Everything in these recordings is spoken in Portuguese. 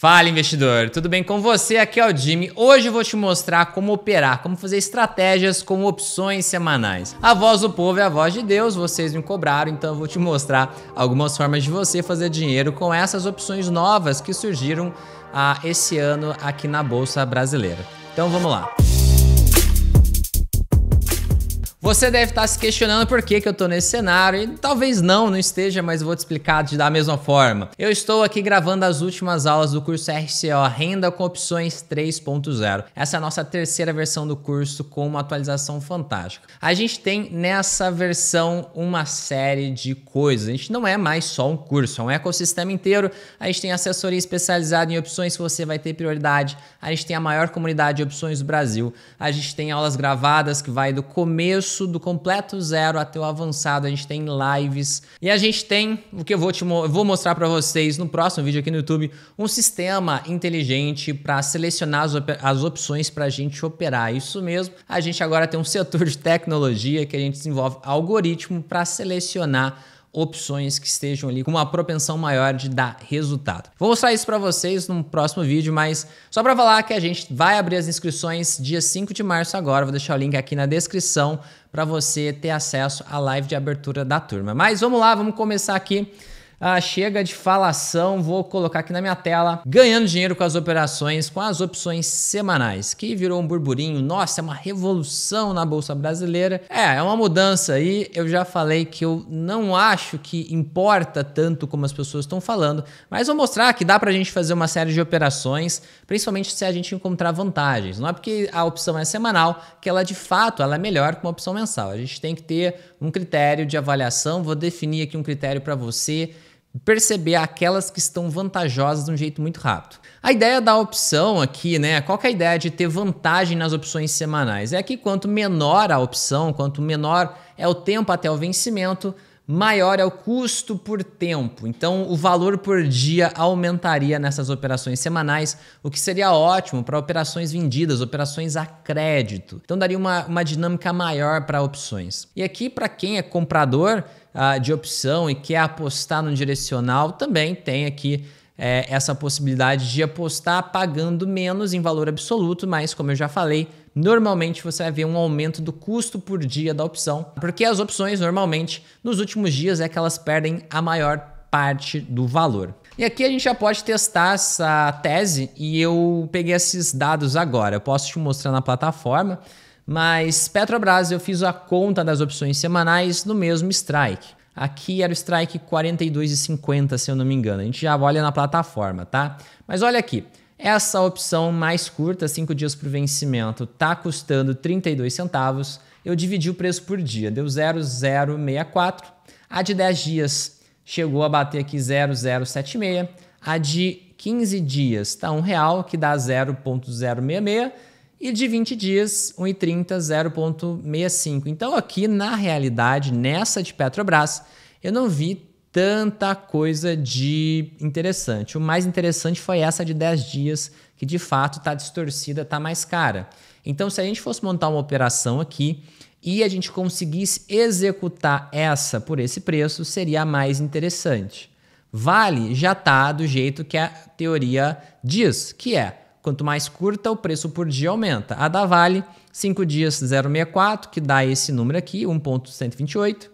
Fala investidor, tudo bem com você? Aqui é o Jimmy. Hoje eu vou te mostrar como operar, como fazer estratégias com opções semanais. A voz do povo é a voz de Deus, vocês me cobraram, então eu vou te mostrar algumas formas de você fazer dinheiro com essas opções novas que surgiram ah, esse ano aqui na Bolsa Brasileira. Então vamos lá. Música você deve estar tá se questionando por que, que eu estou nesse cenário, e talvez não, não esteja, mas vou te explicar de da mesma forma. Eu estou aqui gravando as últimas aulas do curso RCO Renda com Opções 3.0. Essa é a nossa terceira versão do curso com uma atualização fantástica. A gente tem nessa versão uma série de coisas. A gente não é mais só um curso, é um ecossistema inteiro. A gente tem assessoria especializada em opções que você vai ter prioridade. A gente tem a maior comunidade de opções do Brasil. A gente tem aulas gravadas que vai do começo do completo zero até o avançado. A gente tem lives e a gente tem o que eu vou, te, vou mostrar para vocês no próximo vídeo aqui no YouTube, um sistema inteligente para selecionar as, op as opções para a gente operar. Isso mesmo, a gente agora tem um setor de tecnologia que a gente desenvolve algoritmo para selecionar opções que estejam ali com uma propensão maior de dar resultado. Vou mostrar isso para vocês no próximo vídeo, mas só para falar que a gente vai abrir as inscrições dia 5 de março agora, vou deixar o link aqui na descrição para você ter acesso à live de abertura da turma. Mas vamos lá, vamos começar aqui ah, chega de falação, vou colocar aqui na minha tela. Ganhando dinheiro com as operações, com as opções semanais, que virou um burburinho. Nossa, é uma revolução na bolsa brasileira. É, é uma mudança aí. Eu já falei que eu não acho que importa tanto como as pessoas estão falando, mas vou mostrar que dá para a gente fazer uma série de operações, principalmente se a gente encontrar vantagens. Não é porque a opção é semanal que ela de fato ela é melhor que uma opção mensal. A gente tem que ter um critério de avaliação. Vou definir aqui um critério para você perceber aquelas que estão vantajosas de um jeito muito rápido. A ideia da opção aqui, né? Qual é a ideia de ter vantagem nas opções semanais? É que quanto menor a opção, quanto menor é o tempo até o vencimento, maior é o custo por tempo. Então, o valor por dia aumentaria nessas operações semanais, o que seria ótimo para operações vendidas, operações a crédito. Então, daria uma, uma dinâmica maior para opções. E aqui, para quem é comprador, ah, de opção e quer apostar no direcional, também tem aqui eh, essa possibilidade de apostar pagando menos em valor absoluto, mas como eu já falei, normalmente você vai ver um aumento do custo por dia da opção, porque as opções normalmente nos últimos dias é que elas perdem a maior parte do valor. E aqui a gente já pode testar essa tese e eu peguei esses dados agora. Eu posso te mostrar na plataforma. Mas Petrobras eu fiz a conta das opções semanais no mesmo strike. Aqui era o strike 42,50, se eu não me engano. A gente já olha na plataforma, tá? Mas olha aqui, essa opção mais curta, 5 dias para o vencimento, tá custando 32 centavos. Eu dividi o preço por dia, deu 0,064. A de 10 dias chegou a bater aqui 0,076. A de 15 dias está R$ 1,00, que dá 0,066. E de 20 dias, 1,30, 0,65. Então aqui, na realidade, nessa de Petrobras, eu não vi tanta coisa de interessante. O mais interessante foi essa de 10 dias, que de fato está distorcida, está mais cara. Então, se a gente fosse montar uma operação aqui e a gente conseguisse executar essa por esse preço, seria a mais interessante. Vale já está do jeito que a teoria diz, que é Quanto mais curta, o preço por dia aumenta. A da Vale, 5 dias 0,64, que dá esse número aqui, 1,128.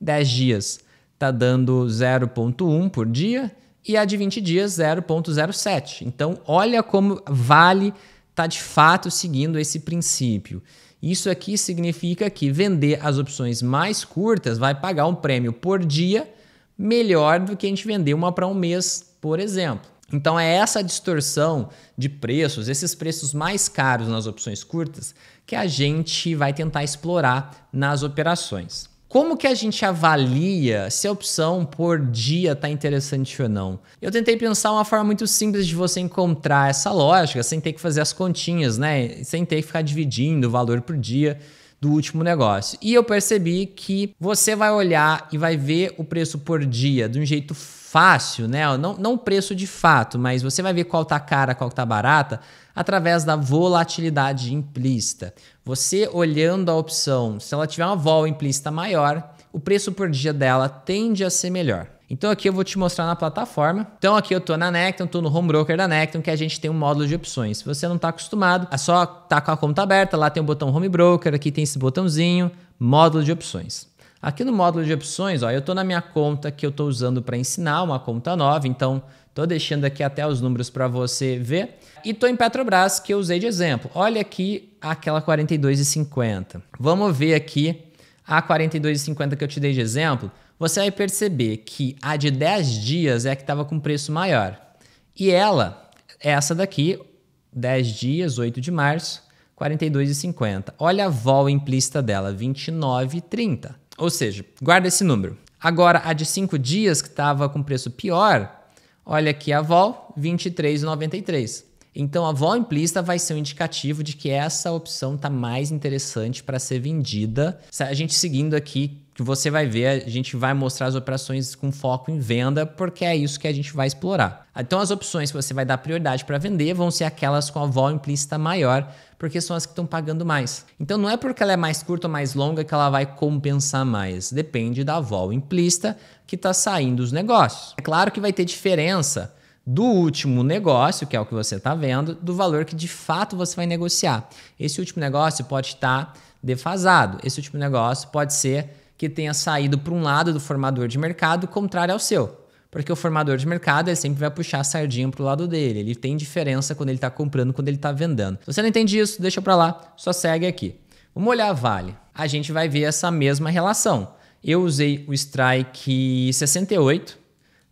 10 dias está dando 0,1 por dia. E a de 20 dias, 0,07. Então, olha como Vale está de fato seguindo esse princípio. Isso aqui significa que vender as opções mais curtas vai pagar um prêmio por dia melhor do que a gente vender uma para um mês, por exemplo. Então é essa distorção de preços, esses preços mais caros nas opções curtas, que a gente vai tentar explorar nas operações. Como que a gente avalia se a opção por dia está interessante ou não? Eu tentei pensar uma forma muito simples de você encontrar essa lógica, sem ter que fazer as continhas, né? Sem ter que ficar dividindo o valor por dia do último negócio. E eu percebi que você vai olhar e vai ver o preço por dia de um jeito fácil, né? Não, não preço de fato, mas você vai ver qual tá cara, qual tá barata, através da volatilidade implícita. Você olhando a opção, se ela tiver uma vol implícita maior, o preço por dia dela tende a ser melhor. Então aqui eu vou te mostrar na plataforma. Então aqui eu tô na Necton, tô no home broker da Necton, que a gente tem um módulo de opções. Se você não tá acostumado, é só tá com a conta aberta, lá tem o botão home broker, aqui tem esse botãozinho, módulo de opções. Aqui no módulo de opções, ó, eu estou na minha conta que eu estou usando para ensinar, uma conta nova, então estou deixando aqui até os números para você ver. E estou em Petrobras, que eu usei de exemplo. Olha aqui aquela 42,50. Vamos ver aqui a 42,50 que eu te dei de exemplo. Você vai perceber que a de 10 dias é a que estava com preço maior. E ela, essa daqui, 10 dias, 8 de março, 42,50. Olha a vol implícita dela, 29,30. Ou seja, guarda esse número. Agora, a de 5 dias, que estava com preço pior, olha aqui a vol, 23,93. Então, a vol implícita vai ser um indicativo de que essa opção está mais interessante para ser vendida. A gente seguindo aqui que você vai ver, a gente vai mostrar as operações com foco em venda, porque é isso que a gente vai explorar. Então as opções que você vai dar prioridade para vender vão ser aquelas com a vol implícita maior, porque são as que estão pagando mais. Então não é porque ela é mais curta ou mais longa que ela vai compensar mais, depende da vol implícita que está saindo os negócios. É claro que vai ter diferença do último negócio, que é o que você está vendo, do valor que de fato você vai negociar. Esse último negócio pode estar tá defasado, esse último negócio pode ser que tenha saído para um lado do formador de mercado contrário ao é seu. Porque o formador de mercado ele sempre vai puxar a sardinha para o lado dele. Ele tem diferença quando ele está comprando, quando ele está vendendo. Se você não entende isso, deixa para lá, só segue aqui. Vamos olhar a Vale. A gente vai ver essa mesma relação. Eu usei o strike 68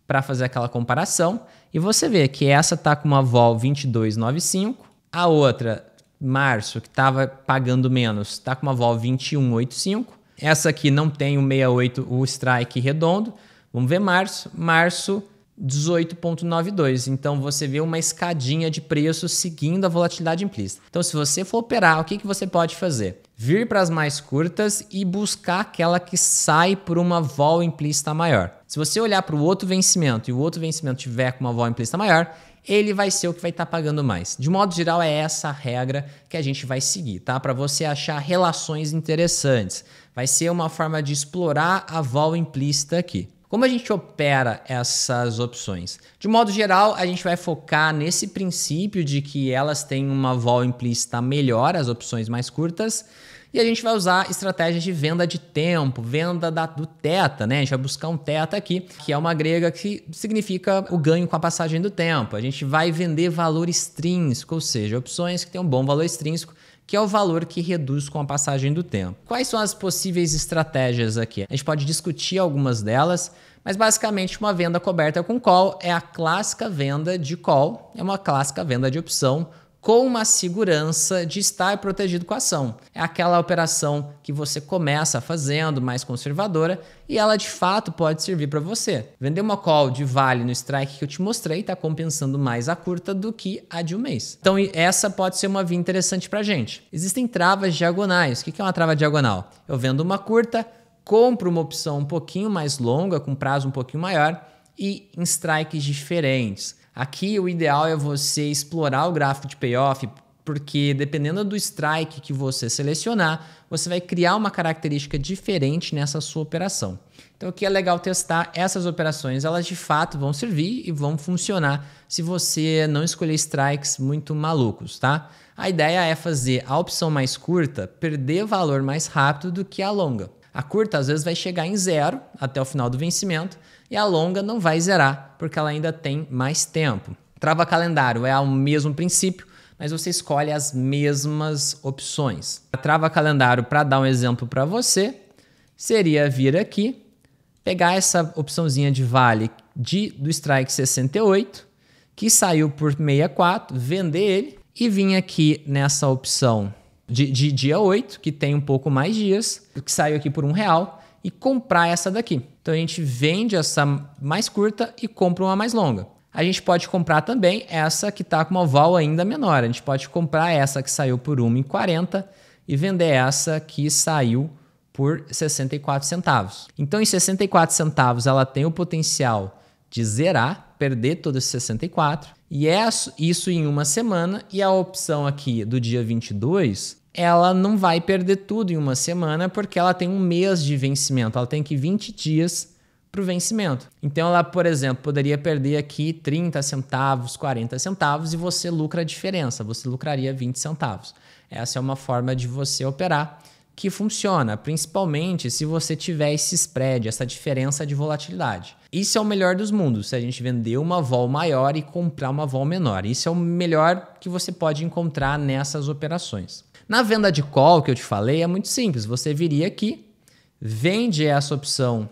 para fazer aquela comparação e você vê que essa tá com uma vol 2295, a outra março que estava pagando menos, tá com uma vol 2185 essa aqui não tem o 68, o strike redondo. Vamos ver março. Março, 18,92. Então você vê uma escadinha de preço seguindo a volatilidade implícita. Então, se você for operar, o que, que você pode fazer? Vir para as mais curtas e buscar aquela que sai por uma vol implícita maior. Se você olhar para o outro vencimento e o outro vencimento tiver com uma vol implícita maior, ele vai ser o que vai estar tá pagando mais. De modo geral, é essa regra que a gente vai seguir, tá? Para você achar relações interessantes. Vai ser uma forma de explorar a vol implícita aqui. Como a gente opera essas opções? De modo geral, a gente vai focar nesse princípio de que elas têm uma vol implícita melhor, as opções mais curtas, e a gente vai usar estratégias de venda de tempo, venda da, do teta, né? A gente vai buscar um teta aqui, que é uma grega que significa o ganho com a passagem do tempo. A gente vai vender valor extrínseco, ou seja, opções que têm um bom valor extrínseco que é o valor que reduz com a passagem do tempo. Quais são as possíveis estratégias aqui? A gente pode discutir algumas delas, mas basicamente uma venda coberta com call é a clássica venda de call, é uma clássica venda de opção com uma segurança de estar protegido com a ação. É aquela operação que você começa fazendo, mais conservadora, e ela de fato pode servir para você. Vender uma call de vale no strike que eu te mostrei está compensando mais a curta do que a de um mês. Então essa pode ser uma via interessante para gente. Existem travas diagonais. O que é uma trava diagonal? Eu vendo uma curta, compro uma opção um pouquinho mais longa, com prazo um pouquinho maior, e em strikes diferentes. Aqui o ideal é você explorar o gráfico de payoff, porque dependendo do strike que você selecionar, você vai criar uma característica diferente nessa sua operação. Então aqui é legal testar essas operações, elas de fato vão servir e vão funcionar se você não escolher strikes muito malucos, tá? A ideia é fazer a opção mais curta perder valor mais rápido do que a longa. A curta às vezes vai chegar em zero até o final do vencimento e a longa não vai zerar, porque ela ainda tem mais tempo. Trava calendário é o mesmo princípio, mas você escolhe as mesmas opções. A trava calendário, para dar um exemplo para você, seria vir aqui, pegar essa opçãozinha de vale de, do strike 68, que saiu por 64, vender ele e vir aqui nessa opção de, de dia 8, que tem um pouco mais dias, que saiu aqui por um real, e comprar essa daqui. Então a gente vende essa mais curta e compra uma mais longa. A gente pode comprar também essa que está com uma val ainda menor. A gente pode comprar essa que saiu por 1,40 e vender essa que saiu por 64 centavos. Então, em 64 centavos, ela tem o potencial de zerar, perder todos esses 64, e é isso em uma semana. E a opção aqui do dia 22 ela não vai perder tudo em uma semana, porque ela tem um mês de vencimento, ela tem que 20 dias para o vencimento. Então ela, por exemplo, poderia perder aqui 30 centavos, 40 centavos e você lucra a diferença, você lucraria 20 centavos. Essa é uma forma de você operar que funciona, principalmente se você tiver esse spread, essa diferença de volatilidade. Isso é o melhor dos mundos, se a gente vender uma vol maior e comprar uma vol menor. Isso é o melhor que você pode encontrar nessas operações. Na venda de call que eu te falei, é muito simples. Você viria aqui, vende essa opção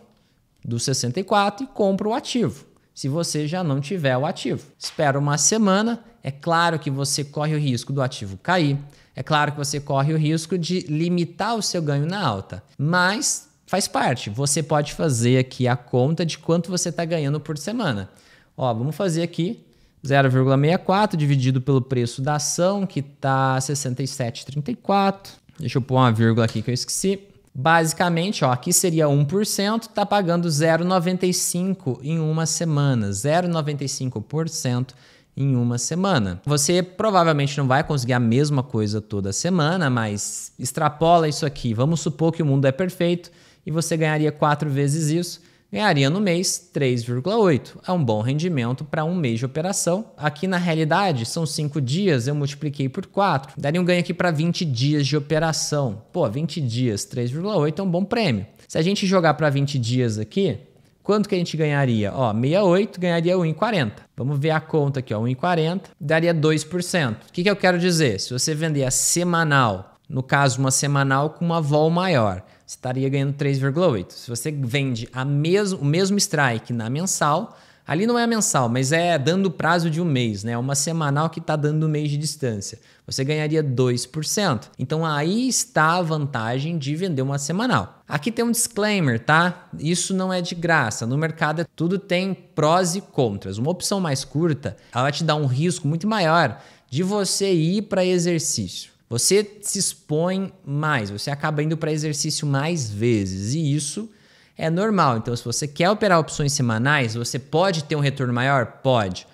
do 64 e compra o ativo. Se você já não tiver o ativo, espera uma semana. É claro que você corre o risco do ativo cair. É claro que você corre o risco de limitar o seu ganho na alta. Mas faz parte. Você pode fazer aqui a conta de quanto você está ganhando por semana. Ó, vamos fazer aqui 0,64 dividido pelo preço da ação, que está 67,34. Deixa eu pôr uma vírgula aqui que eu esqueci. Basicamente, ó, aqui seria 1%, está pagando 0,95 em uma semana, 0,95% em uma semana. Você provavelmente não vai conseguir a mesma coisa toda semana, mas extrapola isso aqui. Vamos supor que o mundo é perfeito e você ganharia quatro vezes isso ganharia no mês 3,8. É um bom rendimento para um mês de operação. Aqui na realidade são 5 dias, eu multipliquei por 4, daria um ganho aqui para 20 dias de operação. Pô, 20 dias, 3,8 é um bom prêmio. Se a gente jogar para 20 dias aqui, quanto que a gente ganharia? Ó, 68 ganharia 1,40. Vamos ver a conta aqui, ó, 1,40 daria 2%. O que, que eu quero dizer? Se você vender a semanal, no caso uma semanal com uma vol maior, você estaria ganhando 3,8. Se você vende a mes o mesmo strike na mensal, ali não é a mensal, mas é dando prazo de um mês, né? É uma semanal que está dando um mês de distância. Você ganharia 2%. Então aí está a vantagem de vender uma semanal. Aqui tem um disclaimer, tá? Isso não é de graça. No mercado tudo tem prós e contras. Uma opção mais curta, ela te dá um risco muito maior de você ir para exercício. Você se expõe mais, você acaba indo para exercício mais vezes e isso é normal. Então, se você quer operar opções semanais, você pode ter um retorno maior? Pode.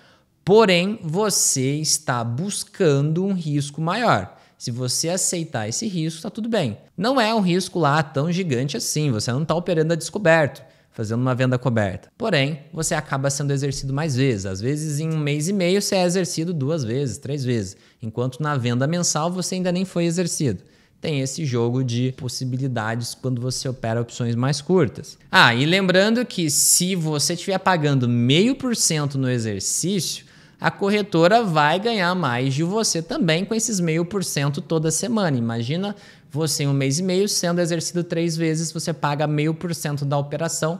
Porém, você está buscando um risco maior. Se você aceitar esse risco, está tudo bem. Não é um risco lá tão gigante assim, você não está operando a descoberto fazendo uma venda coberta. Porém, você acaba sendo exercido mais vezes. Às vezes, em um mês e meio, você é exercido duas vezes, três vezes, enquanto na venda mensal você ainda nem foi exercido. Tem esse jogo de possibilidades quando você opera opções mais curtas. Ah, e lembrando que se você estiver pagando meio por cento no exercício, a corretora vai ganhar mais de você também com esses meio por cento toda semana. Imagina você em um mês e meio sendo exercido três vezes, você paga meio por cento da operação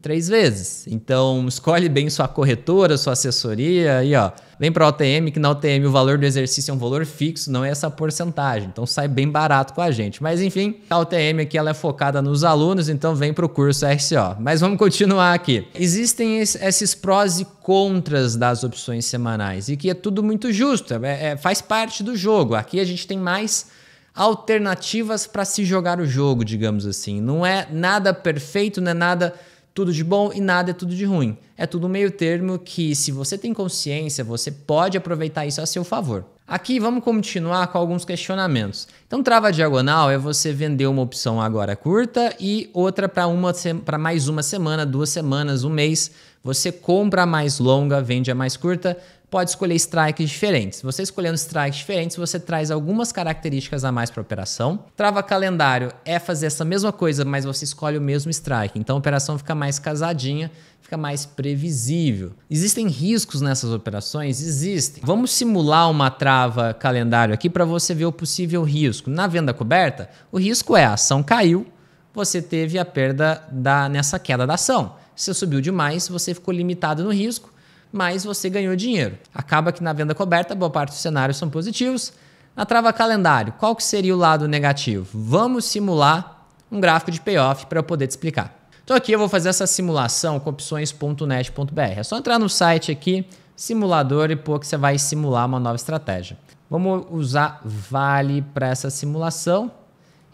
três vezes. Então, escolhe bem sua corretora, sua assessoria e ó, vem para a OTM, que na OTM o valor do exercício é um valor fixo, não é essa porcentagem. Então, sai bem barato com a gente. Mas enfim, a OTM aqui ela é focada nos alunos, então vem para o curso RCO. Mas vamos continuar aqui. Existem esses prós e contras das opções semanais e que é tudo muito justo, é, é faz parte do jogo. Aqui a gente tem mais alternativas para se jogar o jogo, digamos assim. Não é nada perfeito, não é nada tudo de bom e nada é tudo de ruim. É tudo um meio termo que, se você tem consciência, você pode aproveitar isso a seu favor. Aqui vamos continuar com alguns questionamentos. Então, trava diagonal é você vender uma opção agora curta e outra para mais uma semana, duas semanas, um mês. Você compra a mais longa, vende a mais curta, pode escolher strikes diferentes. Você escolhendo strikes diferentes, você traz algumas características a mais para a operação. Trava calendário é fazer essa mesma coisa, mas você escolhe o mesmo strike. Então a operação fica mais casadinha, fica mais previsível. Existem riscos nessas operações? Existem. Vamos simular uma trava calendário aqui para você ver o possível risco. Na venda coberta, o risco é a ação caiu, você teve a perda da, nessa queda da ação. Se subiu demais, você ficou limitado no risco mas você ganhou dinheiro. Acaba que na venda coberta, boa parte dos cenários são positivos. Na trava calendário, qual que seria o lado negativo? Vamos simular um gráfico de payoff para eu poder te explicar. Então aqui eu vou fazer essa simulação com opções.net.br. É só entrar no site aqui, simulador e pôr que você vai simular uma nova estratégia. Vamos usar vale para essa simulação.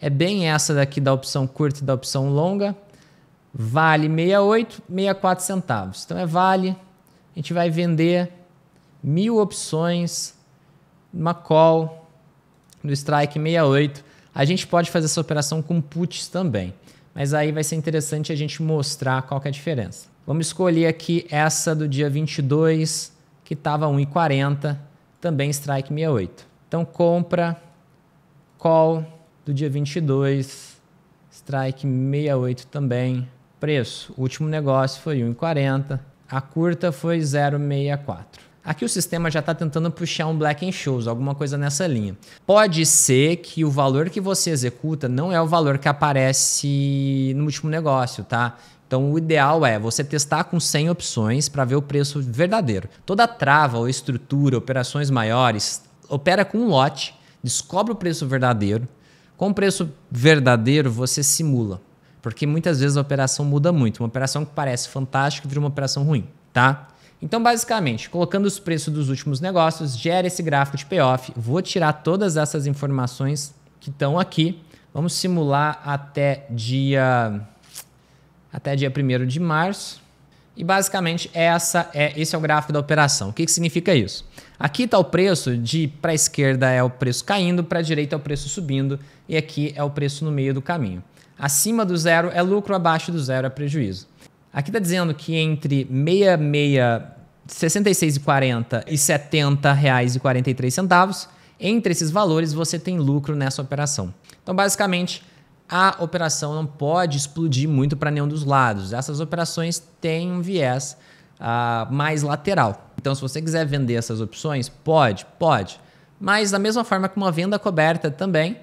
É bem essa daqui da opção curta e da opção longa. Vale 68, 64 centavos. Então é vale a gente vai vender mil opções, uma call do strike 68. A gente pode fazer essa operação com puts também, mas aí vai ser interessante a gente mostrar qual é a diferença. Vamos escolher aqui essa do dia 22, que estava 1,40, também strike 68. Então compra, call do dia 22, strike 68 também. Preço, o último negócio foi 1,40. A curta foi 064. Aqui o sistema já está tentando puxar um Black and Shows, alguma coisa nessa linha. Pode ser que o valor que você executa não é o valor que aparece no último negócio, tá? Então, o ideal é você testar com 100 opções para ver o preço verdadeiro. Toda trava ou estrutura, operações maiores, opera com um lote, descobre o preço verdadeiro. Com o preço verdadeiro, você simula. Porque muitas vezes a operação muda muito. Uma operação que parece fantástica vira uma operação ruim, tá? Então, basicamente, colocando os preços dos últimos negócios, gera esse gráfico de payoff. Vou tirar todas essas informações que estão aqui. Vamos simular até dia até dia 1 de março. E basicamente essa é esse é o gráfico da operação. O que, que significa isso? Aqui está o preço de para a esquerda é o preço caindo, para a direita é o preço subindo e aqui é o preço no meio do caminho acima do zero é lucro, abaixo do zero é prejuízo. Aqui está dizendo que entre 66, 66,40 e R$ e reais e 43 centavos, entre esses valores você tem lucro nessa operação. Então, basicamente, a operação não pode explodir muito para nenhum dos lados. Essas operações têm um viés uh, mais lateral. Então, se você quiser vender essas opções, pode, pode. Mas da mesma forma que uma venda coberta também,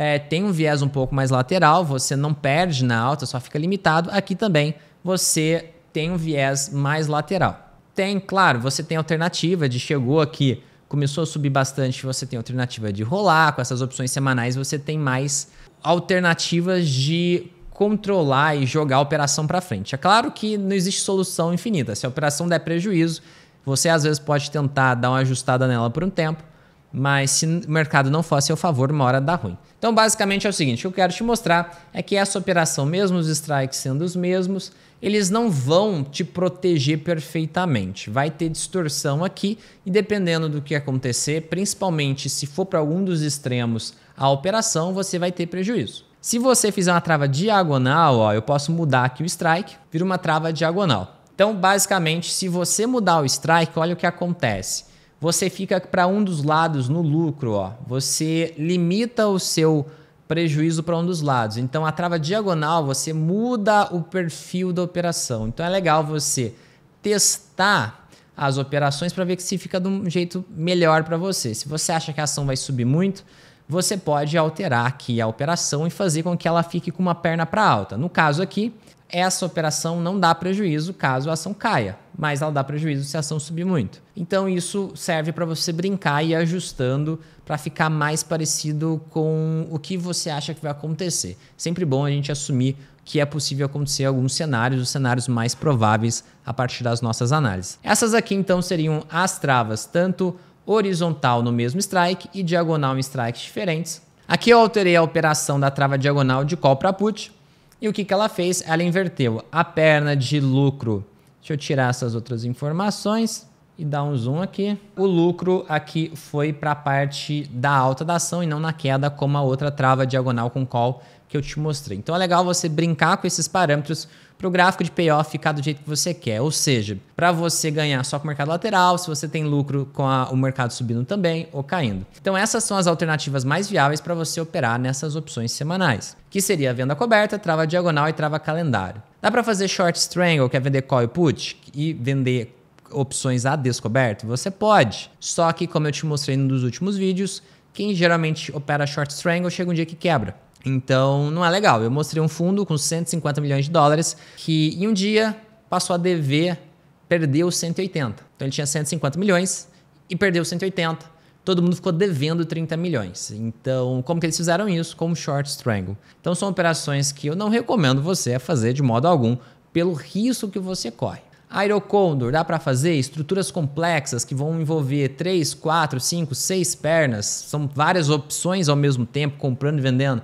é, tem um viés um pouco mais lateral, você não perde na alta, só fica limitado. Aqui também você tem um viés mais lateral. Tem, claro, você tem alternativa de chegou aqui, começou a subir bastante, você tem alternativa de rolar. Com essas opções semanais, você tem mais alternativas de controlar e jogar a operação para frente. É claro que não existe solução infinita. Se a operação der prejuízo, você às vezes pode tentar dar uma ajustada nela por um tempo, mas se o mercado não for a seu favor, uma hora dá ruim. Então, basicamente é o seguinte: o que eu quero te mostrar é que essa operação, mesmo os strikes sendo os mesmos, eles não vão te proteger perfeitamente. Vai ter distorção aqui e dependendo do que acontecer, principalmente se for para algum dos extremos a operação, você vai ter prejuízo. Se você fizer uma trava diagonal, ó, eu posso mudar aqui o strike, vira uma trava diagonal. Então, basicamente, se você mudar o strike, olha o que acontece você fica para um dos lados no lucro, ó. Você limita o seu prejuízo para um dos lados. Então a trava diagonal você muda o perfil da operação. Então é legal você testar as operações para ver se fica de um jeito melhor para você. Se você acha que a ação vai subir muito, você pode alterar aqui a operação e fazer com que ela fique com uma perna para alta. No caso aqui, essa operação não dá prejuízo caso a ação caia, mas ela dá prejuízo se a ação subir muito. Então isso serve para você brincar e ir ajustando para ficar mais parecido com o que você acha que vai acontecer. Sempre bom a gente assumir que é possível acontecer alguns cenários, os cenários mais prováveis a partir das nossas análises. Essas aqui então seriam as travas, tanto horizontal no mesmo strike e diagonal em strikes diferentes. Aqui eu alterei a operação da trava diagonal de call para put, e o que, que ela fez? Ela inverteu a perna de lucro. Deixa eu tirar essas outras informações e dar um zoom aqui. O lucro aqui foi para a parte da alta da ação e não na queda, como a outra trava diagonal com call que eu te mostrei. Então é legal você brincar com esses parâmetros para o gráfico de payoff ficar do jeito que você quer. Ou seja, para você ganhar só com o mercado lateral, se você tem lucro com a, o mercado subindo também ou caindo. Então essas são as alternativas mais viáveis para você operar nessas opções semanais, que seria venda coberta, trava diagonal e trava calendário. Dá para fazer short strangle, que é vender call e put, e vender opções a descoberto? Você pode. Só que, como eu te mostrei nos últimos vídeos, quem geralmente opera short strangle chega um dia que quebra. Então, não é legal. Eu mostrei um fundo com 150 milhões de dólares que em um dia passou a dever, perdeu 180. Então ele tinha 150 milhões e perdeu 180. Todo mundo ficou devendo 30 milhões. Então, como que eles fizeram isso? Com short strangle. Então, são operações que eu não recomendo você fazer de modo algum pelo risco que você corre. Aerocondor, dá para fazer estruturas complexas que vão envolver 3, 4, 5, 6 pernas, são várias opções ao mesmo tempo, comprando e vendendo.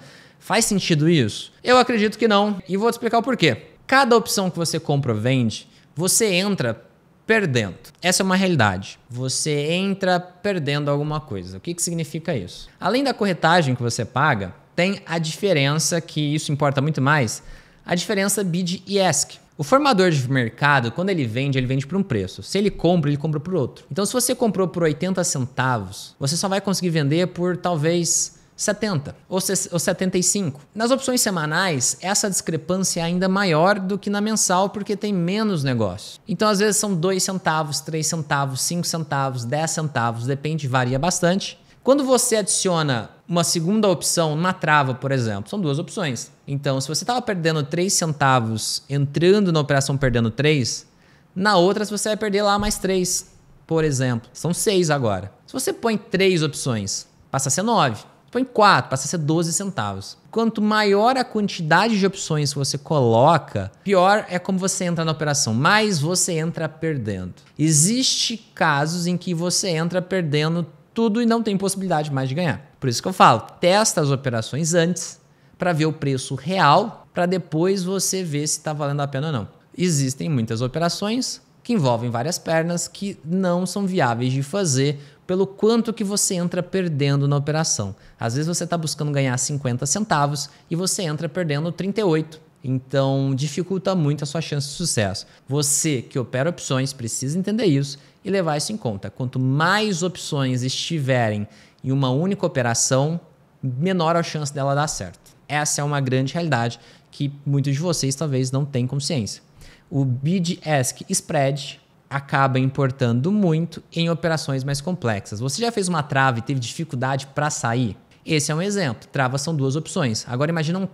Faz sentido isso? Eu acredito que não e vou te explicar o porquê. Cada opção que você compra ou vende, você entra perdendo. Essa é uma realidade. Você entra perdendo alguma coisa. O que, que significa isso? Além da corretagem que você paga, tem a diferença, que isso importa muito mais, a diferença bid e ask. O formador de mercado, quando ele vende, ele vende por um preço. Se ele compra, ele compra por outro. Então, se você comprou por 80 centavos, você só vai conseguir vender por talvez 70 ou, ou 75. Nas opções semanais, essa discrepância é ainda maior do que na mensal, porque tem menos negócio. Então, às vezes, são 2 centavos, 3 centavos, 5 centavos, 10 centavos, depende, varia bastante. Quando você adiciona uma segunda opção na trava, por exemplo, são duas opções. Então, se você estava perdendo 3 centavos entrando na operação perdendo 3, na outra você vai perder lá mais 3, por exemplo. São 6 agora. Se você põe 3 opções, passa a ser 9 põe 4, passa a ser 12 centavos. Quanto maior a quantidade de opções que você coloca, pior é como você entra na operação, mais você entra perdendo. Existem casos em que você entra perdendo tudo e não tem possibilidade mais de ganhar. Por isso que eu falo, testa as operações antes para ver o preço real, para depois você ver se está valendo a pena ou não. Existem muitas operações que envolvem várias pernas que não são viáveis de fazer pelo quanto que você entra perdendo na operação. Às vezes você está buscando ganhar 50 centavos e você entra perdendo 38. Então dificulta muito a sua chance de sucesso. Você que opera opções precisa entender isso e levar isso em conta. Quanto mais opções estiverem em uma única operação, menor a chance dela dar certo. Essa é uma grande realidade que muitos de vocês talvez não tenham consciência. O bid ask spread acaba importando muito em operações mais complexas. Você já fez uma trava e teve dificuldade para sair? Esse é um exemplo. Travas são duas opções. Agora imagina, um,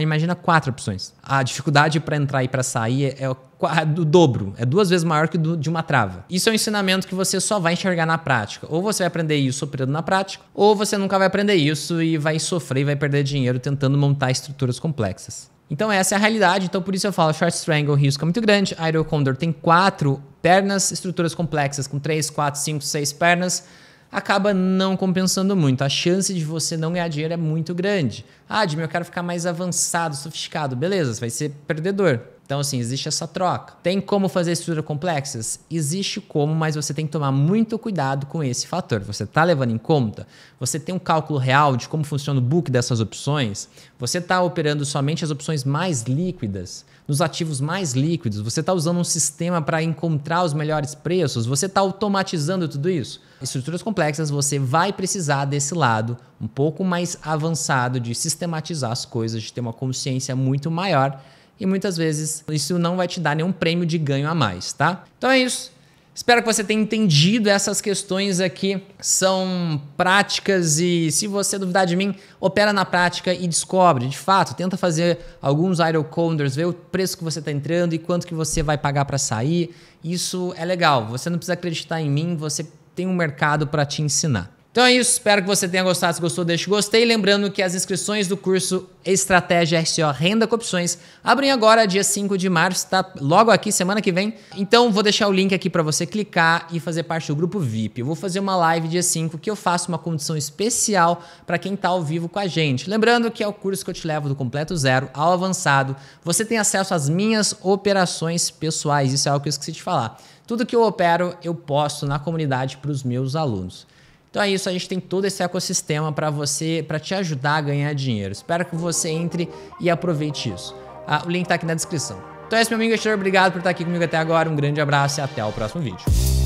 imagina quatro opções. A dificuldade para entrar e para sair é, é, é, do dobro, é duas vezes maior que do, de uma trava. Isso é um ensinamento que você só vai enxergar na prática. Ou você vai aprender isso operando na prática, ou você nunca vai aprender isso e vai sofrer e vai perder dinheiro tentando montar estruturas complexas. Então essa é a realidade, então por isso eu falo short strangle, risco é muito grande. Idol Condor tem quatro pernas, estruturas complexas com três, quatro, cinco, seis pernas, acaba não compensando muito. A chance de você não ganhar dinheiro é muito grande. Ah, Jimmy, eu quero ficar mais avançado, sofisticado. Beleza, você vai ser perdedor. Então, assim, existe essa troca. Tem como fazer estruturas complexas? Existe como, mas você tem que tomar muito cuidado com esse fator. Você está levando em conta? Você tem um cálculo real de como funciona o book dessas opções? Você está operando somente as opções mais líquidas, nos ativos mais líquidos? Você está usando um sistema para encontrar os melhores preços? Você está automatizando tudo isso? Estruturas complexas, você vai precisar desse lado um pouco mais avançado de sistematizar as coisas, de ter uma consciência muito maior e muitas vezes isso não vai te dar nenhum prêmio de ganho a mais, tá? Então é isso. Espero que você tenha entendido essas questões aqui. São práticas e se você duvidar de mim, opera na prática e descobre. De fato, tenta fazer alguns IRO counters, ver o preço que você está entrando e quanto que você vai pagar para sair. Isso é legal. Você não precisa acreditar em mim, você tem um mercado para te ensinar. Então é isso, espero que você tenha gostado. Se gostou, deixa o gostei. Lembrando que as inscrições do curso Estratégia SEO Renda com Opções abrem agora, dia 5 de março, tá logo aqui, semana que vem. Então vou deixar o link aqui para você clicar e fazer parte do grupo VIP. Eu vou fazer uma live dia 5 que eu faço uma condição especial para quem está ao vivo com a gente. Lembrando que é o curso que eu te levo do completo zero ao avançado. Você tem acesso às minhas operações pessoais, isso é algo que eu esqueci de falar. Tudo que eu opero, eu posto na comunidade para os meus alunos. Então é isso, a gente tem todo esse ecossistema para você, para te ajudar a ganhar dinheiro. Espero que você entre e aproveite isso. Ah, o link está aqui na descrição. Então é isso, meu amigo investidor. Obrigado por estar aqui comigo até agora. Um grande abraço e até o próximo vídeo.